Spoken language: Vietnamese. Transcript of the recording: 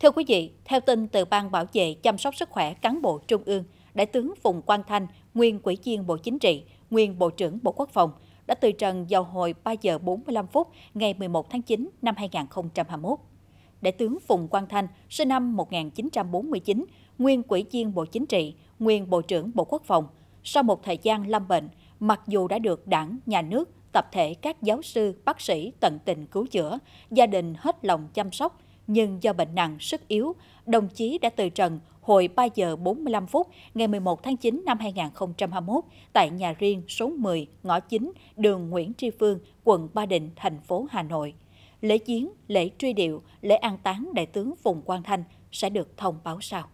Thưa quý vị, theo tin từ Ban Bảo vệ chăm sóc sức khỏe cán bộ Trung ương, Đại tướng Phùng Quang Thanh, nguyên quỹ viên Bộ Chính trị, nguyên Bộ trưởng Bộ Quốc phòng, đã từ trần vào hồi 3 giờ 45 phút ngày 11 tháng 9 năm 2021. Đại tướng Phùng Quang Thanh, sinh năm 1949, nguyên quỹ viên Bộ Chính trị, nguyên Bộ trưởng Bộ Quốc phòng, sau một thời gian lâm bệnh, mặc dù đã được đảng, nhà nước, tập thể các giáo sư, bác sĩ tận tình cứu chữa, gia đình hết lòng chăm sóc, nhưng do bệnh nặng, sức yếu, đồng chí đã từ trần hồi 3 giờ 45 phút ngày 11 tháng 9 năm 2021 tại nhà riêng số 10, ngõ 9, đường Nguyễn Tri Phương, quận Ba Đình, thành phố Hà Nội. Lễ chiến, lễ truy điệu, lễ an táng đại tướng Phùng Quang Thanh sẽ được thông báo sau.